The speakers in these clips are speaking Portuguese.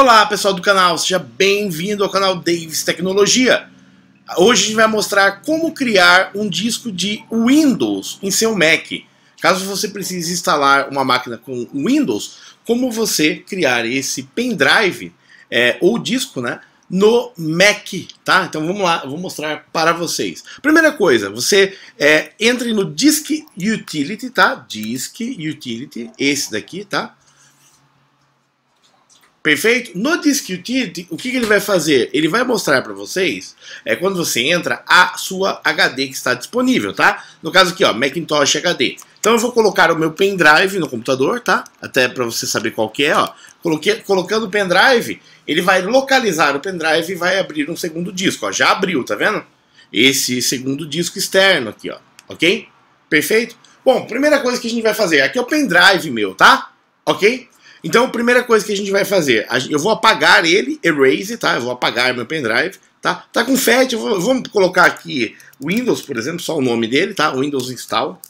Olá pessoal do canal, seja bem-vindo ao canal Davis Tecnologia. Hoje a gente vai mostrar como criar um disco de Windows em seu Mac. Caso você precise instalar uma máquina com Windows, como você criar esse pendrive é, ou disco né, no Mac, tá? Então vamos lá, eu vou mostrar para vocês. Primeira coisa, você é, entre no Disk Utility, tá? Disk Utility, esse daqui, tá? Perfeito? No discutir, o que, que ele vai fazer? Ele vai mostrar para vocês, é quando você entra, a sua HD que está disponível, tá? No caso aqui, ó, Macintosh HD. Então eu vou colocar o meu pendrive no computador, tá? Até para você saber qual que é, ó. Coloquei, colocando o pendrive, ele vai localizar o pendrive e vai abrir um segundo disco, ó. Já abriu, tá vendo? Esse segundo disco externo aqui, ó. Ok? Perfeito? Bom, primeira coisa que a gente vai fazer, aqui é o pendrive meu, tá? Ok? Então, a primeira coisa que a gente vai fazer, eu vou apagar ele, erase, tá? Eu vou apagar meu pendrive, tá? Tá com FAT, vou, vamos colocar aqui Windows, por exemplo, só o nome dele, tá? Windows install,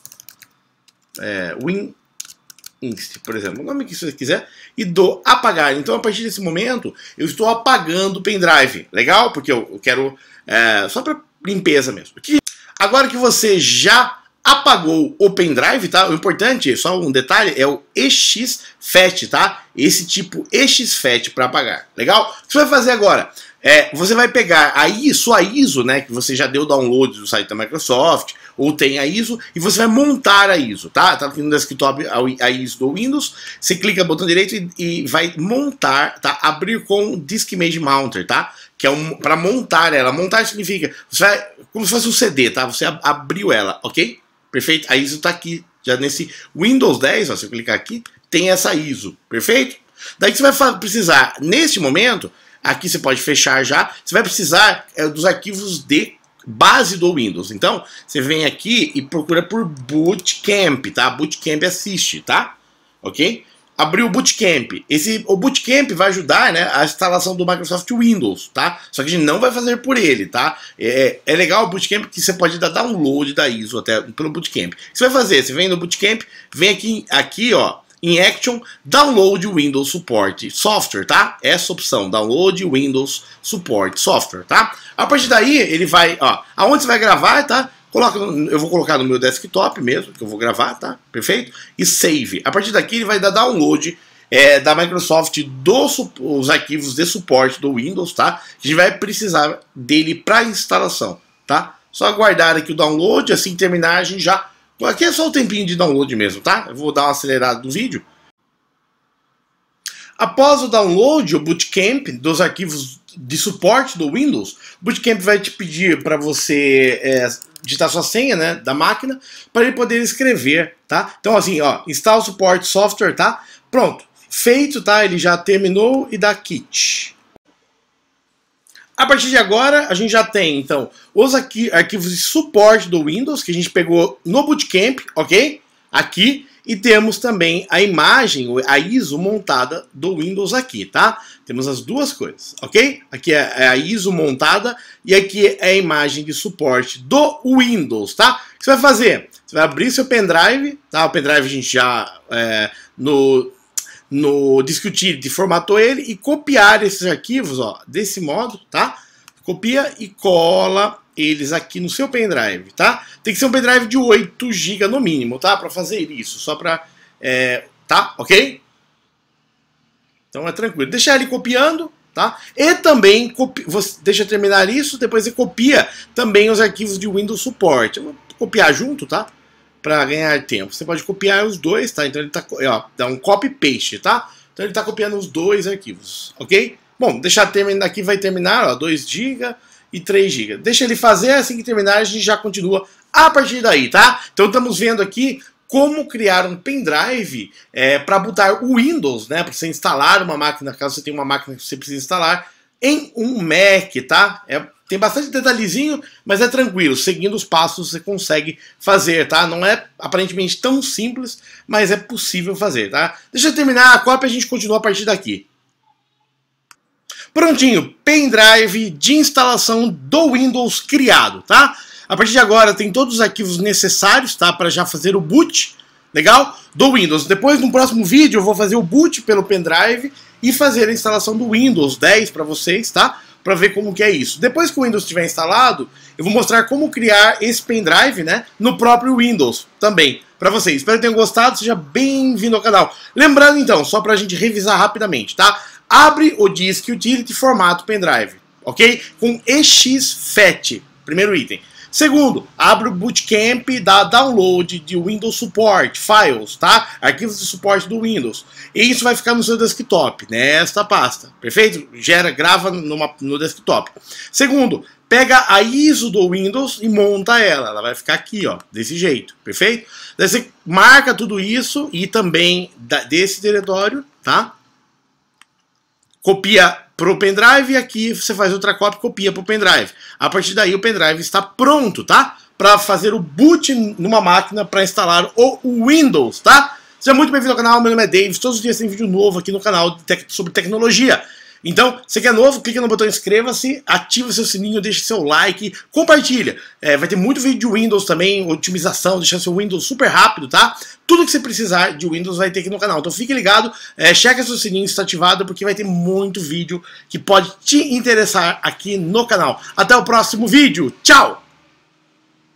é, Win inst, por exemplo, o nome que você quiser, e dou apagar. Então, a partir desse momento, eu estou apagando o pendrive. Legal? Porque eu, quero é, só para limpeza mesmo. Agora que você já apagou o pendrive, tá? O importante, só um detalhe, é o EX FAT, tá? Esse tipo EXFAT para pagar. Legal? O que você vai fazer agora? É, você vai pegar a sua ISO, né, que você já deu download do site da Microsoft, ou tem a ISO, e você vai montar a ISO, tá? Tá aqui no desktop a ISO do Windows, você clica no botão direito e, e, vai montar, tá? Abrir com Disk Image Mounter, tá? Que é um, para montar ela. Montar significa, você vai, como se fosse um CD, tá? Você ab abriu ela, ok? Perfeito? A ISO tá aqui, já nesse Windows 10, ó, se eu clicar aqui, tem essa ISO, perfeito? Daí você vai precisar, neste momento, aqui você pode fechar já, você vai precisar é, dos arquivos de base do Windows. Então, você vem aqui e procura por Bootcamp, tá? Bootcamp assiste, tá? Ok? Abriu o Bootcamp. Esse, o Bootcamp vai ajudar né, a instalação do Microsoft Windows, tá? Só que a gente não vai fazer por ele, tá? É, é, é legal o Bootcamp que você pode dar download da ISO até pelo Bootcamp. O que você vai fazer? Você vem no Bootcamp, vem aqui, aqui ó, em Action, Download Windows Support Software, tá? Essa opção, Download Windows Support Software, tá? A partir daí, ele vai, ó, aonde você vai gravar, tá? Coloca, eu vou colocar no meu desktop mesmo, que eu vou gravar, tá? Perfeito? E save. A partir daqui ele vai dar download é, da Microsoft dos os arquivos de suporte do Windows, tá? A gente vai precisar dele para instalação, tá? Só aguardar aqui o download, assim terminar a gente já Aqui é só o tempinho de download mesmo, tá? Eu vou dar uma acelerada no vídeo. Após o download, o Bootcamp, dos arquivos de suporte do Windows, o Bootcamp vai te pedir para você é, digitar sua senha né, da máquina para ele poder escrever, tá? Então assim, ó, instala o suporte software, tá? Pronto, feito, tá? Ele já terminou e dá kit. A partir de agora, a gente já tem, então, os arquivos de suporte do Windows, que a gente pegou no Bootcamp, ok? Aqui. E temos também a imagem, a ISO montada do Windows aqui, tá? Temos as duas coisas, ok? Aqui é, é a ISO montada e aqui é a imagem de suporte do Windows, tá? O que você vai fazer? Você vai abrir seu pendrive, tá? O pendrive a gente já é, no no discutir de formatou ele e copiar esses arquivos, ó, desse modo, tá? Copia e cola eles aqui no seu pendrive, tá? Tem que ser um pendrive de 8 GB no mínimo, tá? Para fazer isso, só para, é, tá? Ok? Então é tranquilo. Deixar ele copiando, tá? E também copia você deixa terminar isso, depois você copia também os arquivos de Windows Support. Eu vou copiar junto, tá? para ganhar tempo. Você pode copiar os dois, tá? Então ele tá, é, ó, dá um copy paste, tá? Então ele está copiando os dois arquivos, ok? Bom, deixar terminar aqui vai terminar, ó, 2 GB e 3 GB. Deixa ele fazer, assim que terminar a gente já continua a partir daí, tá? Então estamos vendo aqui como criar um pendrive é, para botar o Windows, né? Para você instalar uma máquina, caso você tenha uma máquina que você precisa instalar, em um Mac, tá? É tem bastante detalhezinho, mas é tranquilo. Seguindo os passos você consegue fazer, tá? Não é aparentemente tão simples, mas é possível fazer, tá? Deixa eu terminar a cópia e a gente continua a partir daqui. Prontinho, pendrive de instalação do Windows criado, tá? A partir de agora tem todos os arquivos necessários, tá? Para já fazer o boot, legal? Do Windows. Depois, no próximo vídeo, eu vou fazer o boot pelo pendrive e fazer a instalação do Windows 10 para vocês, tá? para ver como que é isso. Depois que o Windows estiver instalado, eu vou mostrar como criar esse pendrive, né, no próprio Windows também, para vocês. Espero que tenham gostado, seja bem-vindo ao canal. Lembrando então, só para a gente revisar rapidamente, tá? Abre o Disk Utility formato pendrive, ok? Com EXFAT, primeiro item. Segundo, abre o Bootcamp da download de Windows Support, files, tá? Arquivos de suporte do Windows. E isso vai ficar no seu desktop, nesta pasta, perfeito? Gera, grava numa, no desktop. Segundo, pega a ISO do Windows e monta ela. Ela vai ficar aqui, ó, desse jeito, perfeito? Daí você marca tudo isso e também desse diretório, tá? Copia para o pendrive, aqui você faz outra cópia e copia para o pendrive. A partir daí o pendrive está pronto, tá? Para fazer o boot numa máquina para instalar o Windows, tá? Seja muito bem-vindo ao canal, meu nome é Davis, todos os dias tem vídeo novo aqui no canal sobre tecnologia. Então, você que é novo, clica no botão inscreva-se, ativa seu sininho, deixa seu like, compartilha. É, vai ter muito vídeo de Windows também, otimização, deixar seu Windows super rápido, tá? Tudo que você precisar de Windows vai ter aqui no canal. Então fique ligado, é, checa seu sininho está ativado, porque vai ter muito vídeo que pode te interessar aqui no canal. Até o próximo vídeo, tchau!